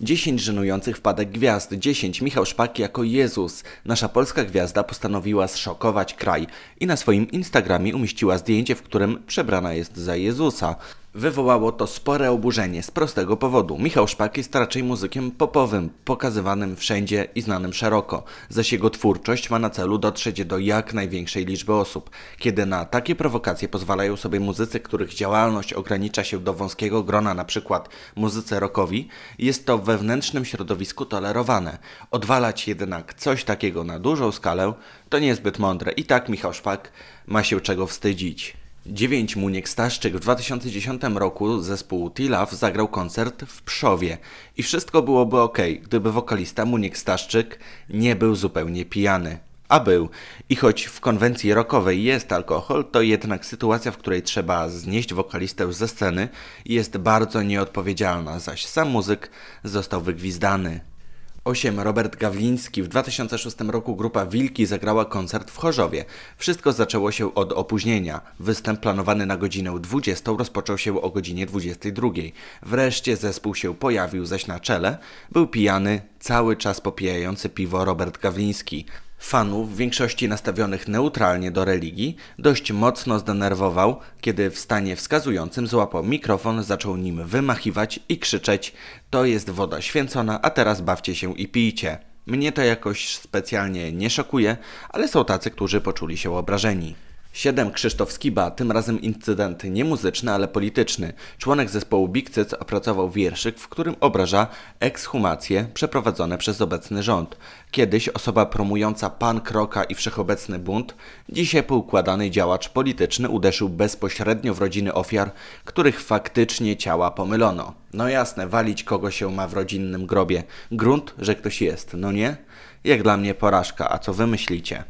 10 żenujących wpadek gwiazd, 10 Michał Szpak jako Jezus. Nasza polska gwiazda postanowiła zszokować kraj i na swoim Instagramie umieściła zdjęcie, w którym przebrana jest za Jezusa. Wywołało to spore oburzenie z prostego powodu. Michał Szpak jest raczej muzykiem popowym, pokazywanym wszędzie i znanym szeroko, zaś jego twórczość ma na celu dotrzeć do jak największej liczby osób. Kiedy na takie prowokacje pozwalają sobie muzycy, których działalność ogranicza się do wąskiego grona, na przykład muzyce rockowi, jest to w wewnętrznym środowisku tolerowane. Odwalać jednak coś takiego na dużą skalę to niezbyt mądre i tak Michał Szpak ma się czego wstydzić. 9 Muniek Staszczyk w 2010 roku zespół Tilaf zagrał koncert w Przowie i wszystko byłoby ok, gdyby wokalista Muniek Staszczyk nie był zupełnie pijany. A był. I choć w konwencji rockowej jest alkohol, to jednak sytuacja, w której trzeba znieść wokalistę ze sceny jest bardzo nieodpowiedzialna, zaś sam muzyk został wygwizdany. 8 Robert Gawliński. W 2006 roku grupa Wilki zagrała koncert w Chorzowie. Wszystko zaczęło się od opóźnienia. Występ planowany na godzinę 20 rozpoczął się o godzinie 22. Wreszcie zespół się pojawił, zaś na czele był pijany, cały czas popijający piwo Robert Gawliński fanów, w większości nastawionych neutralnie do religii, dość mocno zdenerwował, kiedy w stanie wskazującym złapał mikrofon, zaczął nim wymachiwać i krzyczeć: To jest woda święcona, a teraz bawcie się i pijcie. Mnie to jakoś specjalnie nie szokuje, ale są tacy, którzy poczuli się obrażeni. 7. Krzysztof Skiba, tym razem incydent nie muzyczny, ale polityczny. Członek zespołu Big opracował wierszyk, w którym obraża ekshumacje przeprowadzone przez obecny rząd. Kiedyś osoba promująca pan kroka i wszechobecny bunt, dzisiaj poukładany działacz polityczny uderzył bezpośrednio w rodziny ofiar, których faktycznie ciała pomylono. No jasne, walić kogo się ma w rodzinnym grobie. Grunt, że ktoś jest, no nie? Jak dla mnie porażka, a co wy myślicie?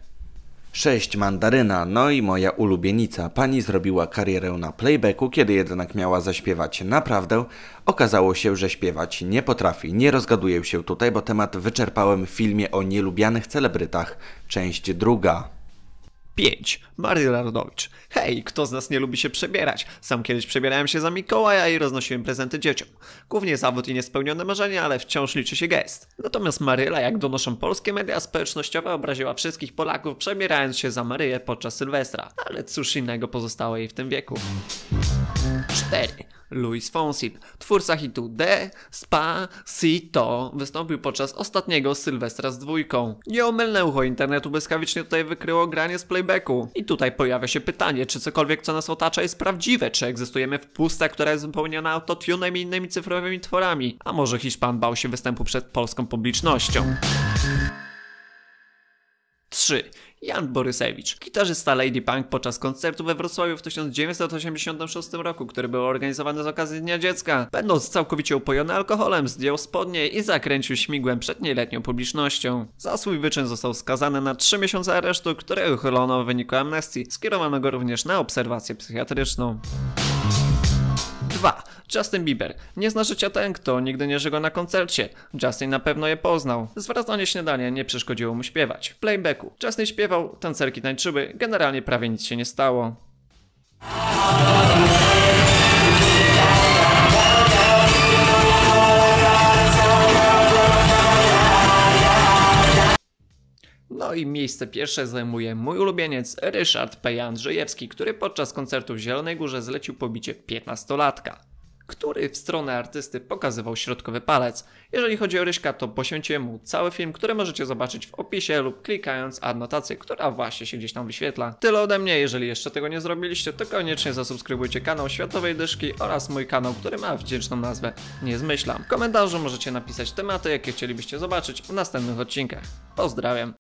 6. Mandaryna. No i moja ulubienica. Pani zrobiła karierę na playbacku, kiedy jednak miała zaśpiewać naprawdę. Okazało się, że śpiewać nie potrafi. Nie rozgaduję się tutaj, bo temat wyczerpałem w filmie o nielubianych celebrytach, część druga. 5. Mario Rodowicz. Hej, kto z nas nie lubi się przebierać? Sam kiedyś przebierałem się za Mikołaja i roznosiłem prezenty dzieciom. Głównie zawód i niespełnione marzenia, ale wciąż liczy się gest. Natomiast Maryla, jak donoszą polskie media społecznościowe, obraziła wszystkich Polaków przebierając się za Maryję podczas Sylwestra. Ale cóż innego pozostało jej w tym wieku. 4. Luis Fonsi, twórca hitu De Spacito, wystąpił podczas ostatniego Sylwestra z dwójką. Nieomylne ucho internetu błyskawicznie tutaj wykryło granie z playbacku. I tutaj pojawia się pytanie, czy cokolwiek co nas otacza jest prawdziwe, czy egzystujemy w pustce, która jest wypełniona autotunem i innymi cyfrowymi tworami. A może Hiszpan bał się występu przed polską publicznością. 3. Jan Borysewicz, gitarzysta Lady Punk podczas koncertu we Wrocławiu w 1986 roku, który był organizowany z okazji Dnia Dziecka. Będąc całkowicie upojony alkoholem, zdjął spodnie i zakręcił śmigłem przed nieletnią publicznością. Za swój wyczyn został skazany na 3 miesiące aresztu, które uchylono w wyniku amnestii, skierowanego również na obserwację psychiatryczną. Justin Bieber. Nie zna życia ten, kto nigdy nie żył na koncercie. Justin na pewno je poznał. Zwracanie śniadanie nie przeszkodziło mu śpiewać. W playbacku. Justin śpiewał, tancerki tańczyły, generalnie prawie nic się nie stało. No i miejsce pierwsze zajmuje mój ulubieniec Ryszard P. Andrzejewski, który podczas koncertu w Zielonej Górze zlecił pobicie 15-latka który w stronę artysty pokazywał środkowy palec. Jeżeli chodzi o Ryśka, to poświęciłem mu cały film, który możecie zobaczyć w opisie lub klikając adnotację, która właśnie się gdzieś tam wyświetla. Tyle ode mnie, jeżeli jeszcze tego nie zrobiliście, to koniecznie zasubskrybujcie kanał Światowej Dyszki oraz mój kanał, który ma wdzięczną nazwę Nie Zmyślam. W komentarzu możecie napisać tematy, jakie chcielibyście zobaczyć w następnych odcinkach. Pozdrawiam!